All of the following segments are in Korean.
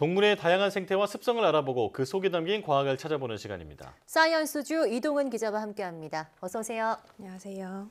동물의 다양한 생태와 습성을 알아보고 그 속에 담긴 과학을 찾아보는 시간입니다. 사이언스주 이동은 기자와 함께합니다. 어서 오세요. 안녕하세요.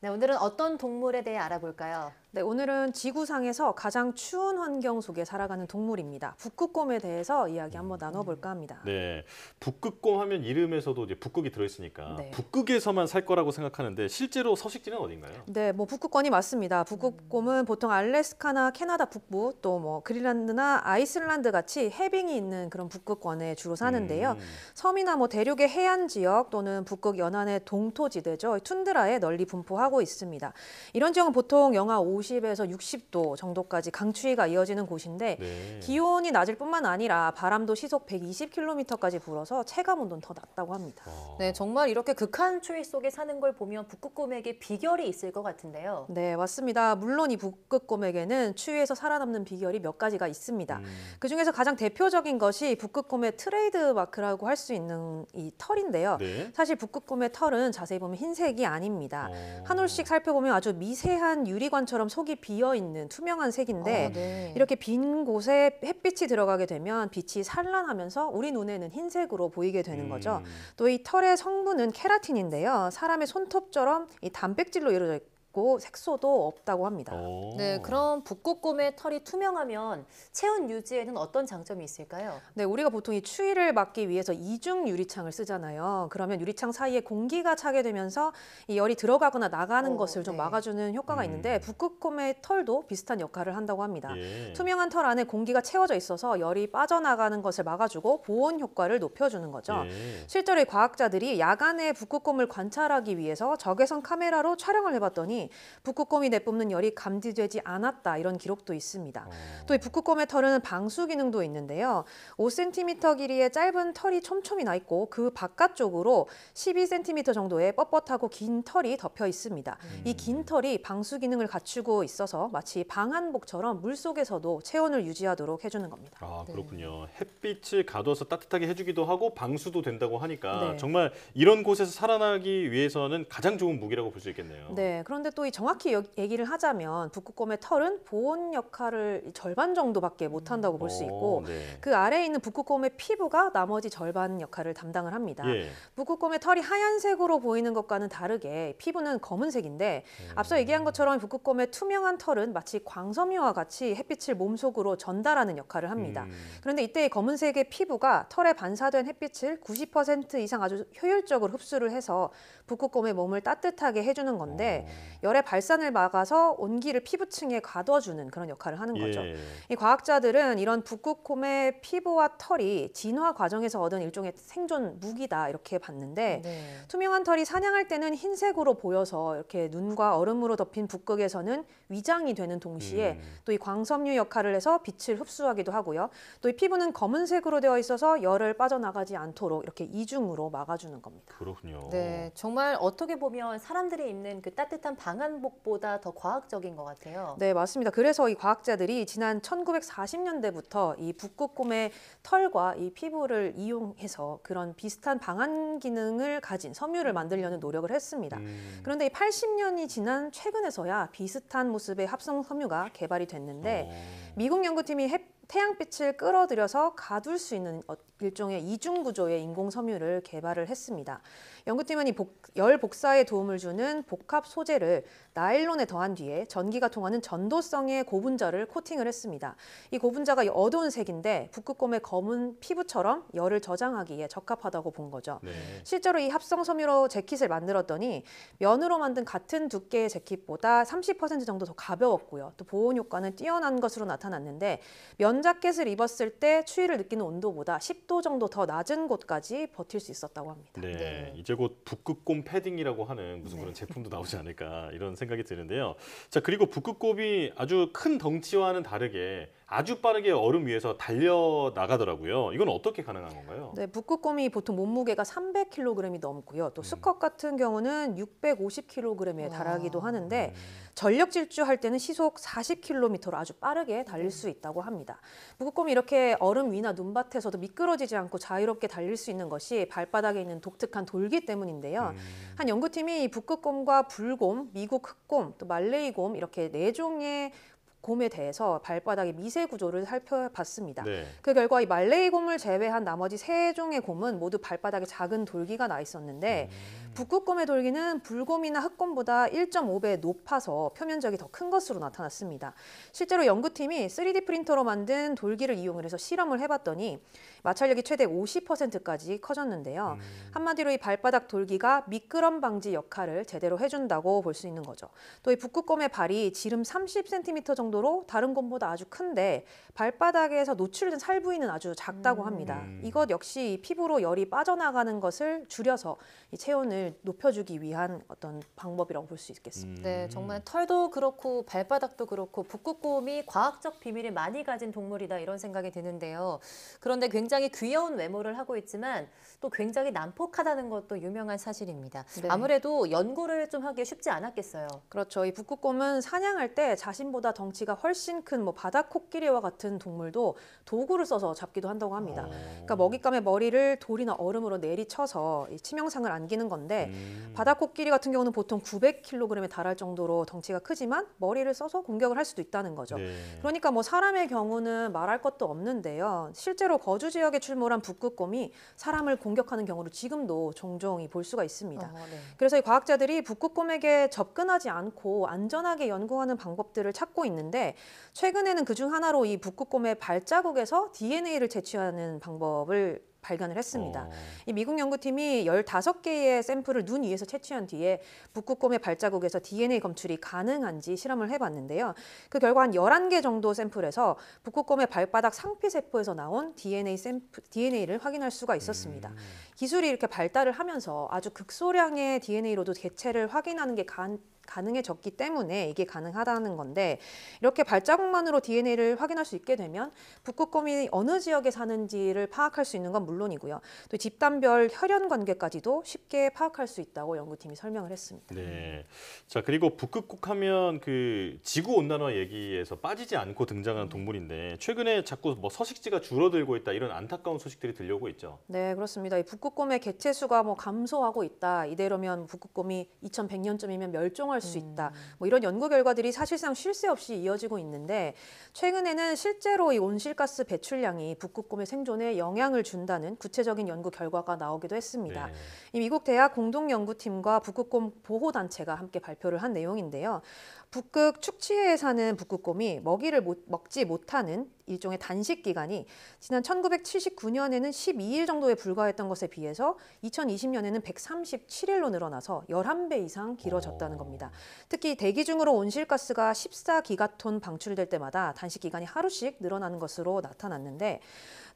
네, 오늘은 어떤 동물에 대해 알아볼까요? 네, 오늘은 지구상에서 가장 추운 환경 속에 살아가는 동물입니다. 북극곰에 대해서 이야기 한번 음. 나눠볼까 합니다. 네, 북극곰 하면 이름에서도 이제 북극이 들어있으니까 네. 북극에서만 살 거라고 생각하는데 실제로 서식지는 어딘가요? 네, 뭐 북극권이 맞습니다. 북극곰은 음. 보통 알래스카나 캐나다 북부 또 뭐 그린란드나 아이슬란드 같이 해빙이 있는 그런 북극권에 주로 사는데요. 음. 섬이나 뭐 대륙의 해안 지역 또는 북극 연안의 동토지대죠. 툰드라에 널리 분포하고 있습니다. 이런 지역은 보통 영하 5 50에서 60도 정도까지 강추위가 이어지는 곳인데 네. 기온이 낮을 뿐만 아니라 바람도 시속 120km까지 불어서 체감 온도는 더 낮다고 합니다. 와. 네, 정말 이렇게 극한 추위 속에 사는 걸 보면 북극곰에게 비결이 있을 것 같은데요. 네, 맞습니다. 물론 이 북극곰에게는 추위에서 살아남는 비결이 몇 가지가 있습니다. 음. 그중에서 가장 대표적인 것이 북극곰의 트레이드 마크라고 할 수 있는 이 털인데요. 네. 사실 북극곰의 털은 자세히 보면 흰색이 아닙니다. 어. 한 올씩 살펴보면 아주 미세한 유리관처럼 속이 비어 있는 투명한 색인데 아, 네. 이렇게 빈 곳에 햇빛이 들어가게 되면 빛이 산란하면서 우리 눈에는 흰색으로 보이게 되는 음. 거죠. 또 이 털의 성분은 케라틴인데요. 사람의 손톱처럼 이 단백질로 이루어져 없고 색소도 없다고 합니다. 오. 네, 그럼 북극곰의 털이 투명하면 체온 유지에는 어떤 장점이 있을까요? 네, 우리가 보통 이 추위를 막기 위해서 이중 유리창을 쓰잖아요. 그러면 유리창 사이에 공기가 차게 되면서 이 열이 들어가거나 나가는 오, 어, 것을 좀 네. 막아주는 효과가 음. 있는데 북극곰의 털도 비슷한 역할을 한다고 합니다. 예. 투명한 털 안에 공기가 채워져 있어서 열이 빠져나가는 것을 막아주고 보온 효과를 높여주는 거죠. 예. 실제로 과학자들이 야간에 북극곰을 관찰하기 위해서 적외선 카메라로 촬영을 해봤더니 북극곰이 내뿜는 열이 감지되지 않았다 이런 기록도 있습니다. 어. 또이 북극곰의 털은 방수 기능도 있는데요. 5cm 길이의 짧은 털이 촘촘히 나 있고 그 바깥쪽으로 12cm 정도의 뻣뻣하고 긴 털이 덮여 있습니다. 음. 이긴 털이 방수 기능을 갖추고 있어서 마치 방한복처럼 물 속에서도 체온을 유지하도록 해주는 겁니다. 아 네. 그렇군요. 네. 햇빛을 가둬서 따뜻하게 해주기도 하고 방수도 된다고 하니까 네. 정말 이런 곳에서 살아나기 위해서는 가장 좋은 무기라고 볼 수 있겠네요. 네. 그런데 근데 또이 정확히 여, 얘기를 하자면 북극곰의 털은 보온 역할을 절반 정도밖에 못 한다고 볼 수 있고 어, 네. 그 아래에 있는 북극곰의 피부가 나머지 절반 역할을 담당을 합니다. 예. 북극곰의 털이 하얀색으로 보이는 것과는 다르게 피부는 검은색인데 음. 앞서 얘기한 것처럼 북극곰의 투명한 털은 마치 광섬유와 같이 햇빛을 몸속으로 전달하는 역할을 합니다. 음. 그런데 이때 검은색의 피부가 털에 반사된 햇빛을 90% 이상 아주 효율적으로 흡수를 해서 북극곰의 몸을 따뜻하게 해주는 건데 오. 어. 열의 발산을 막아서 온기를 피부층에 가둬주는 그런 역할을 하는 예. 거죠. 예. 이 과학자들은 이런 북극곰의 피부와 털이 진화 과정에서 얻은 일종의 생존 무기다 이렇게 봤는데 네. 투명한 털이 사냥할 때는 흰색으로 보여서 이렇게 눈과 얼음으로 덮인 북극에서는 위장이 되는 동시에 음. 또이 광섬유 역할을 해서 빛을 흡수하기도 하고요. 또 이 피부는 검은색으로 되어 있어서 열을 빠져나가지 않도록 이렇게 이중으로 막아주는 겁니다. 그렇군요. 네, 정말 어떻게 보면 사람들이 입는 그 따뜻한 바 방한복보다 더 과학적인 것 같아요. 네, 맞습니다. 그래서 이 과학자들이 지난 1940년대부터 이 북극곰의 털과 이 피부를 이용해서 그런 비슷한 방한 기능을 가진 섬유를 만들려는 노력을 했습니다. 음. 그런데 80년이 지난 최근에서야 비슷한 모습의 합성 섬유가 개발이 됐는데 어. 미국 연구팀이 햇 태양빛을 끌어들여서 가둘 수 있는 어, 일종의 이중 구조의 인공 섬유를 개발을 했습니다. 연구팀은 이 복, 열 복사에 도움을 주는 복합 소재를 나일론에 더한 뒤에 전기가 통하는 전도성의 고분자를 코팅을 했습니다. 이 고분자가 어두운 색인데 북극곰의 검은 피부처럼 열을 저장하기에 적합하다고 본 거죠. 네. 실제로 이 합성 섬유로 재킷을 만들었더니 면으로 만든 같은 두께의 재킷보다 30% 정도 더 가벼웠고요. 또 보온 효과는 뛰어난 것으로 나타났는데 면 자켓을 입었을 때 추위를 느끼는 온도보다 10 10도 정도 더 낮은 곳까지 버틸 수 있었다고 합니다. 네, 네. 이제 곧 북극곰 패딩이라고 하는 무슨 네. 그런 제품도 나오지 않을까 이런 생각이 드는데요. 자, 그리고 북극곰이 아주 큰 덩치와는 다르게 아주 빠르게 얼음 위에서 달려 나가더라고요. 이건 어떻게 가능한 건가요? 네, 북극곰이 보통 몸무게가 300kg이 넘고요. 또 음. 수컷 같은 경우는 650kg에 달하기도 하는데 전력 질주할 때는 시속 40km로 아주 빠르게 달릴 네. 수 있다고 합니다. 북극곰이 이렇게 얼음 위나 눈밭에서도 미끄러지지 않고 자유롭게 달릴 수 있는 것이 발바닥에 있는 독특한 돌기 때문인데요. 음. 한 연구팀이 북극곰과 불곰, 미국 흑곰, 또 말레이곰 이렇게 네 종의 곰에 대해서 발바닥의 미세 구조를 살펴봤습니다. 네. 그 결과 이 말레이 곰을 제외한 나머지 세 종의 곰은 모두 발바닥에 작은 돌기가 나 있었는데 음. 북극곰의 돌기는 불곰이나 흑곰보다 1.5배 높아서 표면적이 더 큰 것으로 나타났습니다. 실제로 연구팀이 3D 프린터로 만든 돌기를 이용 해서 실험을 해봤더니 마찰력이 최대 50%까지 커졌는데요. 음. 한마디로 이 발바닥 돌기가 미끄럼 방지 역할을 제대로 해준다고 볼 수 있는 거죠. 또 이 북극곰의 발이 지름 30cm 정도로 다른 곰보다 아주 큰데 발바닥에서 노출된 살 부위는 아주 작다고 음. 합니다. 음. 이것 역시 피부로 열이 빠져나가는 것을 줄여서 이 체온을 수준을 높여주기 위한 어떤 방법이라고 볼 수 있겠습니다. 음. 네, 정말 털도 그렇고 발바닥도 그렇고 북극곰이 과학적 비밀을 많이 가진 동물이다 이런 생각이 드는데요. 그런데 굉장히 귀여운 외모를 하고 있지만 또 굉장히 난폭하다는 것도 유명한 사실입니다. 네. 아무래도 연구를 좀 하기 쉽지 않았겠어요. 그렇죠. 이 북극곰은 사냥할 때 자신보다 덩치가 훨씬 큰 뭐 바다 코끼리와 같은 동물도 도구를 써서 잡기도 한다고 합니다. 어. 그러니까 먹잇감의 머리를 돌이나 얼음으로 내리쳐서 이 치명상을 안기는 건데 건데 음. 바다 코끼리 같은 경우는 보통 900kg에 달할 정도로 덩치가 크지만 머리를 써서 공격을 할 수도 있다는 거죠. 네. 그러니까 뭐 사람의 경우는 말할 것도 없는데요. 실제로 거주 지역에 출몰한 북극곰이 사람을 공격하는 경우를 지금도 종종 볼 수가 있습니다. 어, 네. 그래서 이 과학자들이 북극곰에게 접근하지 않고 안전하게 연구하는 방법들을 찾고 있는데 최근에는 그 중 하나로 이 북극곰의 발자국에서 DNA를 채취하는 방법을 발견을 했습니다. 어. 이 미국 연구팀이 15개의 샘플을 눈 위에서 채취한 뒤에 북극곰의 발자국에서 DNA 검출이 가능한지 실험을 해봤는데요. 그 결과 한 11개 정도 샘플에서 북극곰의 발바닥 상피 세포에서 나온 DNA 샘플, DNA를 확인할 수가 있었습니다. 음. 기술이 이렇게 발달을 하면서 아주 극소량의 DNA로도 개체를 확인하는 게 간, 가능해졌기 때문에 이게 가능하다는 건데 이렇게 발자국만으로 DNA를 확인할 수 있게 되면 북극곰이 어느 지역에 사는지를 파악할 수 있는 건 물론이고요. 또 집단별 혈연 관계까지도 쉽게 파악할 수 있다고 연구팀이 설명을 했습니다. 네. 자 그리고 북극곰 하면 그 지구 온난화 얘기에서 빠지지 않고 등장하는 음. 동물인데 최근에 자꾸 뭐 서식지가 줄어들고 있다 이런 안타까운 소식들이 들려오고 있죠. 네, 그렇습니다. 이 북극곰의 개체 수가 뭐 감소하고 있다. 이대로면 북극곰이 2100년쯤이면 멸종할 실현할 수 있다. 음. 뭐 이런 연구 결과들이 사실상 쉴 새 없이 이어지고 있는데 최근에는 실제로 이 온실가스 배출량이 북극곰의 생존에 영향을 준다는 구체적인 연구 결과가 나오기도 했습니다. 네. 이 미국 대학 공동 연구팀과 북극곰 보호 단체가 함께 발표를 한 내용인데요. 북극 축치해에 사는 북극곰이 먹이를 못, 먹지 못하는 일종의 단식 기간이 지난 1979년에는 12일 정도에 불과했던 것에 비해서 2020년에는 137일로 늘어나서 11배 이상 길어졌다는 어. 겁니다. 특히 대기 중으로 온실가스가 14기가톤 방출될 때마다 단식 기간이 하루씩 늘어나는 것으로 나타났는데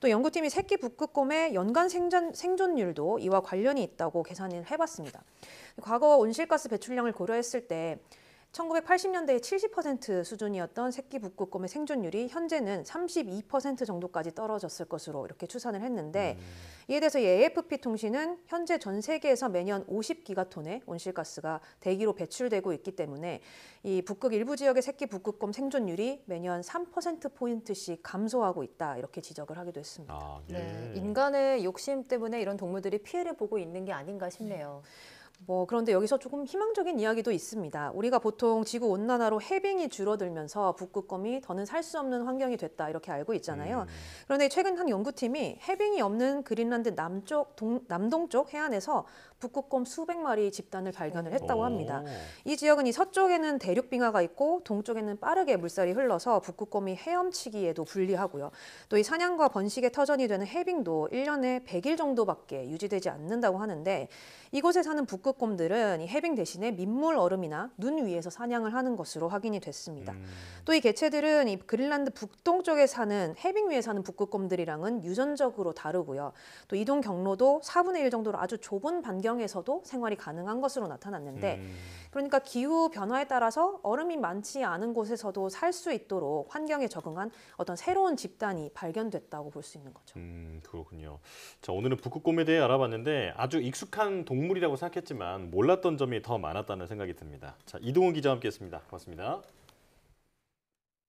또 연구팀이 새끼 북극곰의 연간 생존, 생존율도 이와 관련이 있다고 계산을 해봤습니다. 과거 온실가스 배출량을 고려했을 때 1980년대의 70% 수준이었던 새끼북극곰의 생존율이 현재는 32% 정도까지 떨어졌을 것으로 이렇게 추산을 했는데 음. 이에 대해서 이 AFP 통신은 현재 전 세계에서 매년 50기가톤의 온실가스가 대기로 배출되고 있기 때문에 이 북극 일부 지역의 새끼북극곰 생존율이 매년 3% 포인트씩 감소하고 있다 이렇게 지적을 하기도 했습니다. 아, 예. 네, 인간의 욕심 때문에 이런 동물들이 피해를 보고 있는 게 아닌가 싶네요. 네. 뭐 그런데 여기서 조금 희망적인 이야기도 있습니다. 우리가 보통 지구 온난화로 해빙이 줄어들면서 북극곰이 더는 살 수 없는 환경이 됐다 이렇게 알고 있잖아요. 음. 그런데 최근 한 연구팀이 해빙이 없는 그린란드 남쪽 동, 남동쪽 해안에서 북극곰 수백 마리 집단을 발견을 했다고 합니다. 이 지역은 이 서쪽에는 대륙 빙하가 있고 동쪽에는 빠르게 물살이 흘러서 북극곰이 헤엄치기에도 불리하고요. 또 이 사냥과 번식의 터전이 되는 해빙도 1년에 100일 정도밖에 유지되지 않는다고 하는데 이곳에 사는 북극곰들은 이 해빙 대신에 민물 얼음이나 눈 위에서 사냥을 하는 것으로 확인이 됐습니다. 음. 또이 개체들은 이 그린란드 북동쪽에 사는 해빙 위에 사는 북극곰들이랑은 유전적으로 다르고요. 또 이동 경로도 4분의 1 정도로 아주 좁은 반경 지형에서도 생활이 가능한 것으로 나타났는데 음. 그러니까 기후 변화에 따라서 얼음이 많지 않은 곳에서도 살 수 있도록 환경에 적응한 어떤 새로운 집단이 발견됐다고 볼 수 있는 거죠. 음, 그렇군요. 자, 오늘은 북극곰에 대해 알아봤는데 아주 익숙한 동물이라고 생각했지만 몰랐던 점이 더 많았다는 생각이 듭니다. 자, 이동훈 기자와 함께했습니다. 고맙습니다.